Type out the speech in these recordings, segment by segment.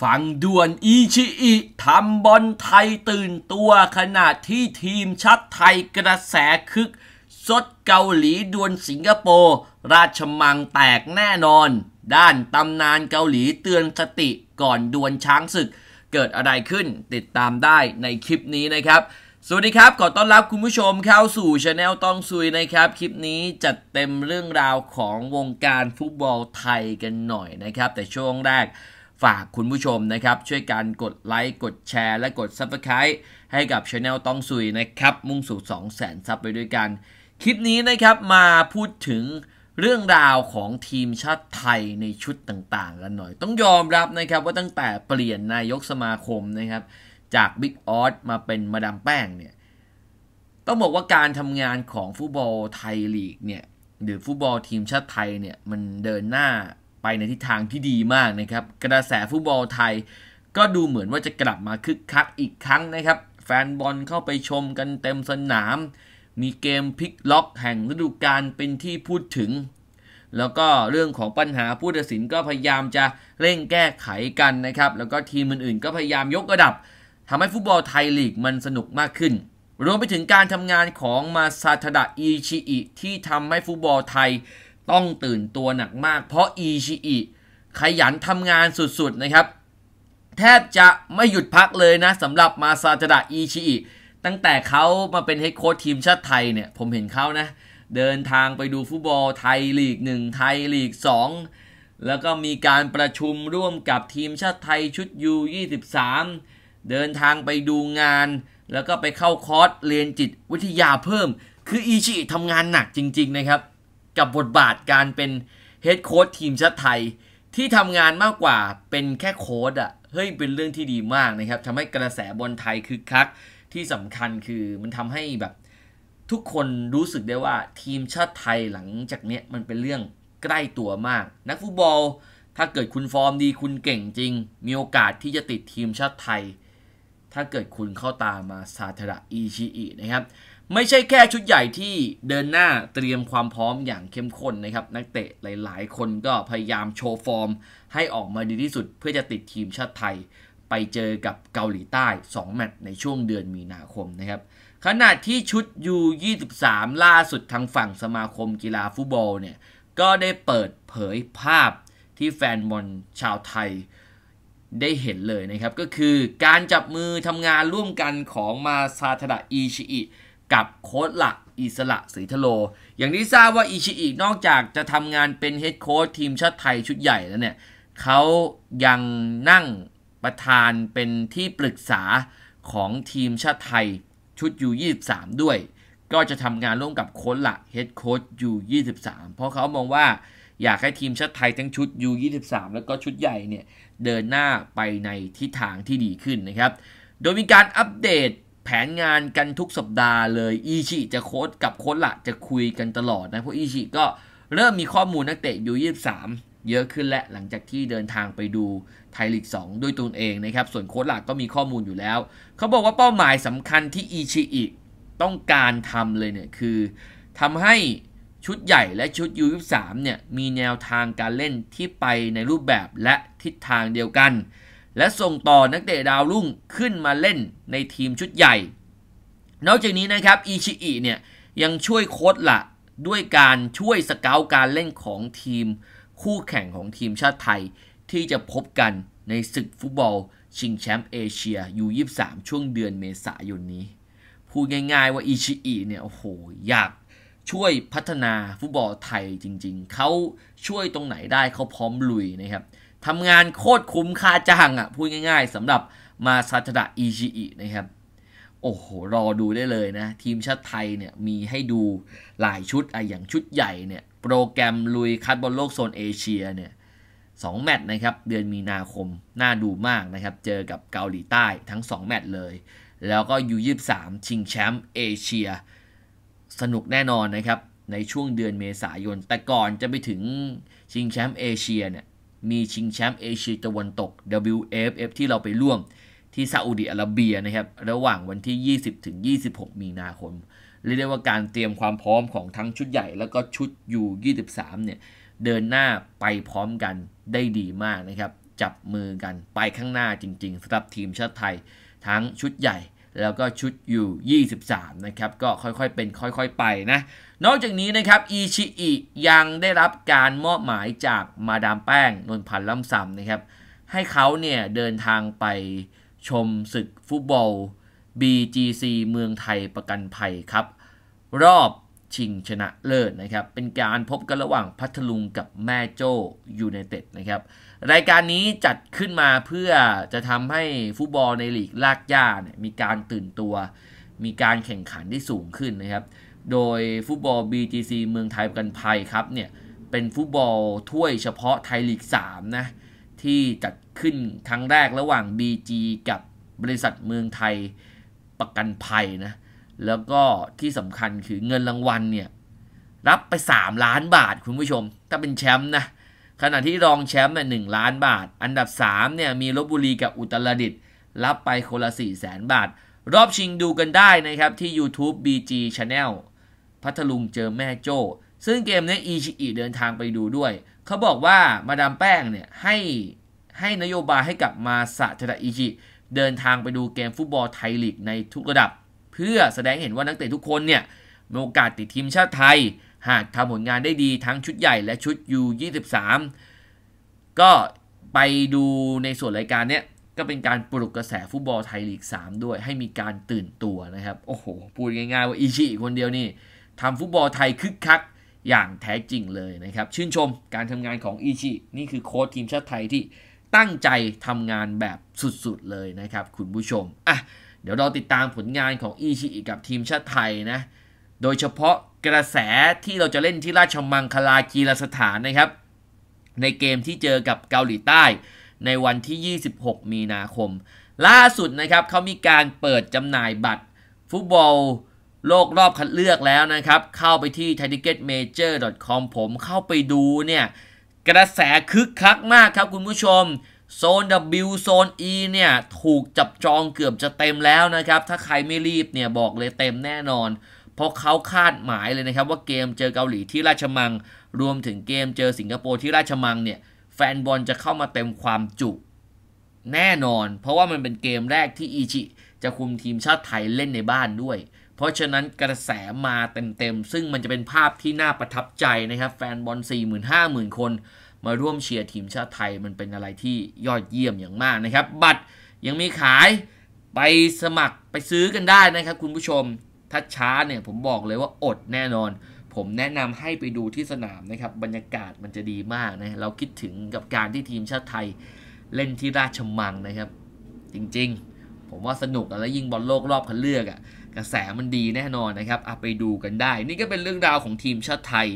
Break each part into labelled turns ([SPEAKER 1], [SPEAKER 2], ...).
[SPEAKER 1] ฝั่งด่วนอิชิอิทำบอลไทยตื่นตัวขณะที่ทีมชาติไทยกระแสคึก สดเกาหลีดวลสิงคโปร์ ราชมังแตกแน่นอน ด้านตำนานเกาหลีเตือน สติก่อนดวลช้างศึก เกิดอะไรขึ้นติดตามได้ในคลิปนี้นะครับ สวัสดีครับ ขอต้อนรับคุณผู้ชมเข้าสู่ช anel ต้องซุยนะครับ คลิปนี้จัดเต็มเรื่องราวของวงการฟุตบอลไทยกันหน่อยนะครับ แต่ช่วงแรกฝากคุณผู้ชมนะครับ ช่วยกันกดไลค์กดแชร์ และกด s u b สไครต์ให้กับช anel ต้องซุยนะครับ มุ่งสู่ 200,000ซับไปด้วยกัน คลิปนี้นะครับมาพูดถึงเรื่องราวของทีมชาติไทยในชุดต่างๆกันหน่อย ต้องยอมรับนะครับว่าตั้งแต่เปลี่ยนนายกสมาคมนะครับ จากบิ๊กออสมาเป็นมาดามแป้งเนี่ย ต้องบอกว่าการทำงานของฟุตบอลไทยลีกเนี่ยหรือฟุตบอลทีมชาติไทยเนี่ยมันเดินหน้าไปในทิศทางที่ดีมากนะครับ กระแสฟุตบอลไทย ก็ดูเหมือนว่าจะกลับมาคึกคักอีกครั้งนะครับ แฟนบอลเข้าไปชมกันเต็มสนาม มีเกมพลิกล็อกแห่งฤดูกาลเป็นที่พูดถึง แล้วก็เรื่องของปัญหาผู้ตัดสินก็พยายามจะเร่งแก้ไขกันนะครับแล้วก็ทีมอื่นๆก็พยายามยกระดับทำให้ฟุตบอลไทยลีกมันสนุกมากขึ้น รวมไปถึงการทำงานของมาซาทดะอีชิอิที่ทำให้ฟุตบอลไทยต้องตื่นตัวหนักมาก เพราะอีชิอิขยันทำงานสุดๆนะครับ แทบจะไม่หยุดพักเลยนะสำหรับมาซาจดะอีชิอิตั้งแต่เขามาเป็นเฮดโค้ชทีมชาติไทยเนี่ย ผมเห็นเขานะ เดินทางไปดูฟุตบอลไทยลีก1ไทยลีก2แล้วก็มีการประชุมร่วมกับทีมชาติไทยชุด U23 เดินทางไปดูงาน แล้วก็ไปเข้าคอร์สเรียนจิตวิทยาเพิ่มคืออีชิทำงานหนักจริง ๆนะครับกับบทบาทการเป็นเฮดโค้ชทีมชาติไทย ที่ทำงานมากกว่าเป็นแค่โค้ดอะเฮ้ย เป็นเรื่องที่ดีมากนะครับทำให้กระแสบอลไทยคึกคัก ที่สำคัญคือมันทำให้แบบ ทุกคนรู้สึกได้ว่าทีมชาติไทยหลังจากเนี้ย มันเป็นเรื่องใกล้ตัวมาก นักฟุตบอลถ้าเกิดคุณฟอร์มดีคุณเก่งจริง มีโอกาสที่จะติดทีมชาติไทย ถ้าเกิดคุณเข้าตามาซาทระอีชิอินะครับไม่ใช่แค่ชุดใหญ่ที่เดินหน้าเตรียมความพร้อมอย่างเข้มข้นนะครับ นักเตะหลายๆคนก็พยายามโชว์ฟอร์มให้ออกมาดีที่สุดเพื่อจะติดทีมชาติไทยไปเจอกับเกาหลีใต้ 2 แมตช์ในช่วงเดือนมีนาคมนะครับขณะที่ชุด U23 ล่าสุดทางฝั่งสมาคมกีฬาฟุตบอลเนี่ย ก็ได้เปิดเผยภาพที่แฟนบอลชาวไทยได้เห็นเลยนะครับก็คือการจับมือทำงานร่วมกันของมาซาทดะอิชิอิกับโค้ดหลักอิสระศรีทโล อย่างที่ทราบว่าอิชิอินอกจากจะทำงานเป็นเฮดโค้ดทีมชาติไทยชุดใหญ่แล้วเนี่ยเขายังนั่งประธานเป็นที่ปรึกษาของทีมชาติไทยชุดยู23ด้วย ก็จะทำงานร่วมกับโค้ดหลักเฮดโค้ดยู23เพราะเขามองว่าอยากให้ทีมชาติไทยทั้งชุด U23 แล้วก็ชุดใหญ่เนี่ยเดินหน้าไปในทิศทางที่ดีขึ้นนะครับ โดยมีการอัปเดตแผนงานกันทุกสัปดาห์เลยอีชิ จะโค้ดกับโค้ดละจะคุยกันตลอดนะ เพราะอีชิก็เริ่มมีข้อมูลนักเตะูยู่23เยอะขึ้นและหลังจากที่เดินทางไปดูไทยลีก2ด้วยตัวเองนะครับ ส่วนโค้ดหลักก็มีข้อมูลอยู่แล้ว เขาบอกว่าเป้าหมายสำคัญที่อีชิอิต้องการทำเลยเนี่ยคือทำให้ชุดใหญ่และชุด U23 เนี่ยมีแนวทางการเล่นที่ไปในรูปแบบและทิศทางเดียวกันและส่งต่อนักเตะดาวรุ่งขึ้นมาเล่นในทีมชุดใหญ่ นอกจากนี้นะครับ อิชิอิ เนี่ยยังช่วยโค้ดละด้วยการช่วยสเกลการเล่นของทีม คู่แข่งของทีมชาติไทย ที่จะพบกันในศึกฟุตบอล ชิงแชมป์เอเชียยู23ช่วงเดือนเมษายนนี้ พูดง่ายๆว่าอิชิอิเนี่ย โอ้โห อยากช่วยพัฒนาฟุตบอลไทยจริง ๆ เขาช่วยตรงไหนได้เขาพร้อมลุยนะครับทำงานโคตรคุ้มค่าจ้างอ่ะพูดง่ายๆสำหรับมาซาจดะอิชิอินะครับ โอ้โห รอดูได้เลยนะ ทีมชาติไทยเนี่ยมีให้ดูหลายชุดอะอย่างชุดใหญ่เนี่ยโปรแกรมลุยคัดบอลโลกโซนเอเชียเนี่ยสองแมตช์นะครับ เดือนมีนาคมน่าดูมากนะครับ เจอกับเกาหลีใต้ทั้ง 2 แมตช์เลย แล้วก็ยูยีสามชิงแชมป์เอเชีย สนุกแน่นอนนะครับในช่วงเดือนเมษายน แต่ก่อนจะไปถึงชิงแชมป์เอเชียเนี่ยมี ชิงแชมป์เอเชีย ตะวันตก WFF ที่เราไปร่วมที่ซาอุดิอาระเบีย นะครับ ระหว่างวันที่ 20 ถึง 26 มีนาคมเรียกได้ว่าการเตรียมความพร้อมของทั้งชุดใหญ่ แล้วก็ชุดยู23 เนี่ย เดินหน้าไปพร้อมกันได้ดีมากนะครับ จับมือกันไปข้างหน้าจริง ๆสำหรับทีมชาติไทย ทั้งชุดใหญ่แล้วก็ชุดอยู่ 23 นะครับ ก็ค่อยๆ เป็นค่อย ๆ ไป นะ นอกจากนี้นะครับอีชิอิยังได้รับการมอบหมายจากมาดามแป้งนนพันธ์ล่ำซำนะครับให้เขาเนี่ย เดินทางไปชมศึกฟุตบอล BGC เมืองไทยประกันภัยครับ รอบชิงชนะเลิศนะครับเป็นการพบกันระหว่างพัทลุงกับแม่โจยูไนเต็ดนะครับรายการนี้จัดขึ้นมาเพื่อจะทำให้ฟุตบอลในลีกลากย่าเนี่ยมีการตื่นตัว มีการแข่งขันที่สูงขึ้นนะครับ โดยฟุตบอล BGC เมืองไทยกันภัยครับเนี่ยเป็นฟุตบอลถ้วยเฉพาะไทยลีก3นะที่จัดขึ้นครั้งแรกระหว่าง BG กับบริษัทเมืองไทยประกันภัยนะแล้วก็ที่สำคัญคือเงินรางวัลเนี่ย รับไป 3 ล้านบาทคุณผู้ชม ถ้าเป็นแชมป์นะ ขณะที่รองแชมป์เนี่ยหล้านบาท อันดับ 3 เนี่ย มีลบบุรีกับอุตรดิตถ์รับไปคนละ4 0 0แสนบาท รอบชิงดูกันได้นะครับ ที่ YouTube BG Channel พัทลุงเจอแม่โจ้ ซึ่งเกมนี้อีชิอิเดินทางไปดูด้วย เขาบอกว่ามาดามแป้งเนี่ยให้ให้นโยบายให้กับมาสะทะอิชิเดินทางไปดูเกมฟุตบอลไทยลีกในทุกระดับเพื่อแสดงเห็นว่านักเตะทุกคนเนี่ยมีโอกาสติดทีมชาติไทย หากทำผลงานได้ดีทั้งชุดใหญ่และชุด U23 ก็ไปดูในส่วนรายการเนี้ยก็เป็นการปลุกกระแสฟุตบอลไทยลีก 3 ด้วยให้มีการตื่นตัวนะครับ โอ้โห พูดง่ายๆว่าอิชิคนเดียวนี่ทำฟุตบอลไทยคึกคักอย่างแท้จริงเลยนะครับ ชื่นชมการทำงานของอิชินี่คือโค้ชทีมชาติไทยที่ตั้งใจทำงานแบบสุดๆ เลยนะครับคุณผู้ชมอ่ะเดี๋ยวเราติดตามผลงานของอีชิอิกับทีมชาติไทยนะ โดยเฉพาะกระแสที่เราจะเล่นที่ราชมังคลากีฬาสถานนะครับ ในเกมที่เจอกับเกาหลีใต้ ในวันที่ 26 มีนาคม ล่าสุดนะครับเขามีการเปิดจำหน่ายบัตร ฟุตบอลโลกรอบคัดเลือกแล้วนะครับ เข้าไปที่ t i c k e t m a j o r c o m ผมเข้าไปดูเนี่ย กระแสคึกคักมากครับคุณผู้ชมโซน W โซน E เนี่ยถูกจับจองเกือบจะเต็มแล้วนะครับ ถ้าใครไม่รีบเนี่ยบอกเลยเต็มแน่นอน เพราะเขาคาดหมายเลยนะครับว่าเกมเจอเกาหลีที่ราชมังรวมถึงเกมเจอสิงคโปร์ที่ราชมังเนี่ยแฟนบอลจะเข้ามาเต็มความจุ แน่นอนเพราะว่ามันเป็นเกมแรกที่อีชิจะคุมทีมชาติไทยเล่นในบ้านด้วย เพราะฉะนั้นกระแสมาเต็มๆซึ่งมันจะเป็นภาพที่น่าประทับใจนะครับแฟนบอล4 5 0 0 0 0 คนมาร่วมเชียร์ทีมชาติไทยมันเป็นอะไรที่ยอดเยี่ยมอย่างมากนะครับบัตรยังมีขาย ไปสมัครไปซื้อกันได้นะครับคุณผู้ชม ถ้าช้าเนี่ยผมบอกเลยว่าอดแน่นอน ผมแนะนำให้ไปดูที่สนามนะครับ บรรยากาศมันจะดีมากนะ เราคิดถึงกับการที่ทีมชาติไทยเล่นที่ราชมังนะครับ จริง ๆ ผมว่าสนุกแล้วยิ่งบอลโลกรอบคัดเลือกอะ่ะกระแสมันดีแน่นอนนะครับเอาไปดูกันได้ นี่ก็เป็นเรื่องราวของทีมชาติไทย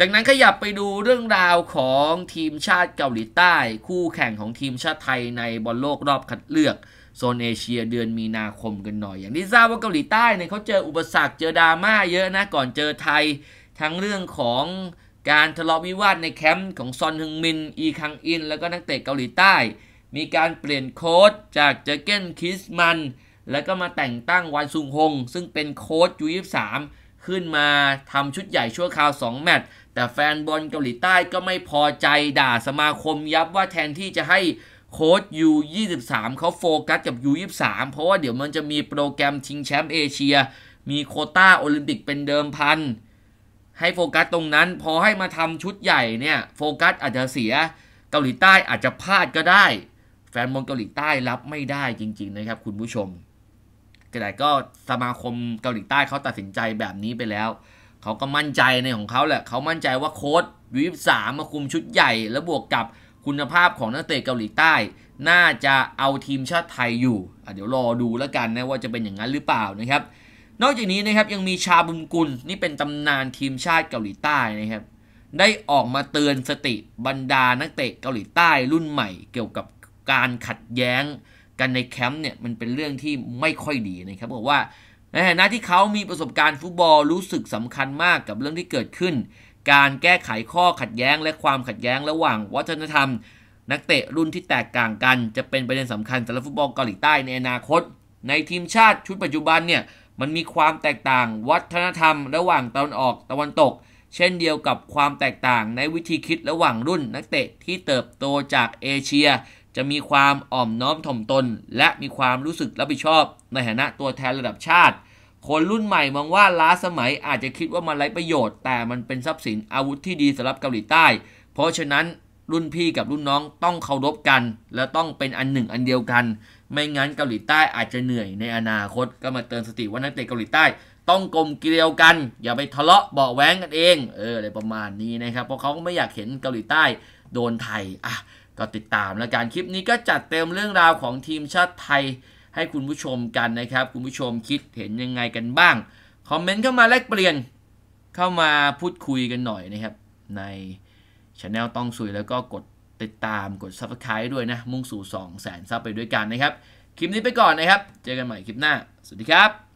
[SPEAKER 1] จากนั้นขยับไปดูเรื่องราวของทีมชาติเกาหลีใต้ คู่แข่งของทีมชาติไทยในบอลโลกรอบคัดเลือกโซนเอเชียเดือนมีนาคมกันหน่อย อย่างที่ทราบว่าเกาหลีใต้เนี่ยเขาเจออุปสรรคเจอดราม่าเยอะนะก่อนเจอไทย ทั้งเรื่องของการทะเลาะวิวาทในแคมป์ของซอนฮึงมิน อีคังอิน แล้วก็นักเตะเกาหลีใต้ มีการเปลี่ยนโค้ชจากเจอเกนคิสมันแล้วก็มาแต่งตั้งวันซุงฮง ซึ่งเป็นโค้ชยูามขึ้นมาทำชุดใหญ่ชั่วคราว2แมตช์แต่แฟนบอลเกาหลีใต้ก็ไม่พอใจด่าสมาคมยับว่าแทนที่จะให้โค้ชยู23เขาโฟกัสกับยู23เพราะว่าเดี๋ยวมันจะมีโปรแกรมชิงแชมป์เอเชีย มีโคต้าโอลิมปิกเป็นเดิมพันให้โฟกัสตรงนั้นพอให้มาทำชุดใหญ่เนี่ย โฟกัสอาจจะเสีย เกาหลีใต้อาจจะพลาดก็ได้ แฟนบอลเกาหลีใต้รับไม่ได้จริง ๆ นะครับ คุณผู้ชมแต่ก็สมาคมเกาหลีใต้เขาตัดสินใจแบบนี้ไปแล้วเขาก็มั่นใจในของเขาแหละ เขามั่นใจว่าโค้ดวิบสามมาคุมชุดใหญ่แล้วบวกกับคุณภาพของนักเตะเกาหลีใต้ น่าจะเอาทีมชาติไทยอยู่เดี๋ยวรอดูแล้วกันนะว่าจะเป็นอย่างนั้นหรือเปล่านะครับ นอกจากนี้นะครับยังมีชาบุญกุลนี่เป็นตำนานทีมชาติเกาหลีใต้นะครับ ได้ออกมาเตือนสติบรรดานักเตะเกาหลีใต้รุ่นใหม่เกี่ยวกับการขัดแย้ง กันในแคมป์เนี่ยมันเป็นเรื่องที่ไม่ค่อยดีนะครับบอกว่าในฐานะที่เขามีประสบการณ์ฟุตบอลรู้สึกสำคัญมากกับเรื่องที่เกิดขึ้น การแก้ไขข้อขัดแย้ง และความขัดแย้งระหว่างวัฒนธรรม นักเตะรุ่นที่แตกต่างกันจะเป็นประเด็นสำคัญสำหรับฟุตบอลเกาหลีใต้ในอนาคต ในทีมชาติชุดปัจจุบันเนี่ยมันมีความแตกต่างวัฒนธรรม ระหว่างตะวันออกตะวันตก เช่นเดียวกับความแตกต่างในวิธีคิดระหว่างรุ่นนักเตะที่เติบโตจากเอเชียจะมีความอ่อมน้อมถ่อมตนและมีความรู้สึกรับผิดชอบ ในฐานะตัวแทนระดับชาติ คนรุ่นใหม่มองว่าล้าสมัยอาจจะคิดว่ามันไร้ประโยชน์ แต่มันเป็นทรัพย์สินอาวุธที่ดีสำหรับเกาหลีใต้ เพราะฉะนั้นรุ่นพี่กับรุ่นน้องต้องเคารพกัน และต้องเป็นอันหนึ่งอันเดียวกัน ไม่งั้นเกาหลีใต้อาจจะเหนื่อยในอนาคตก็มาเตือนสติว่านักเตะเกาหลีใต้ ต้องกลมเกลียวกัน อย่าไปทะเลาะเบาแหวงกันเอง เอออะไรประมาณนี้นะครับเพราะเขาก็ไม่อยากเห็นเกาหลีใต้โดนไทยอ่ะก็ติดตามแล้วกัน คลิปนี้ก็จัดเต็มเรื่องราวของทีมชาติไทย ให้คุณผู้ชมกันนะครับ คุณผู้ชมคิดเห็นยังไงกันบ้าง คอมเมนต์เข้ามาแลกเปลี่ยน เข้ามาพูดคุยกันหน่อยนะครับ ในช anel ต้องสุยแล้วก็กดติดตาม กด subscribe ด้วยนะ มุ่งสู่ 2 0 0 0 0 0ซับไปด้วยกันนะครับ คลิปนี้ไปก่อนนะครับ เจอกันใหม่คลิปหน้า สวัสดีครับ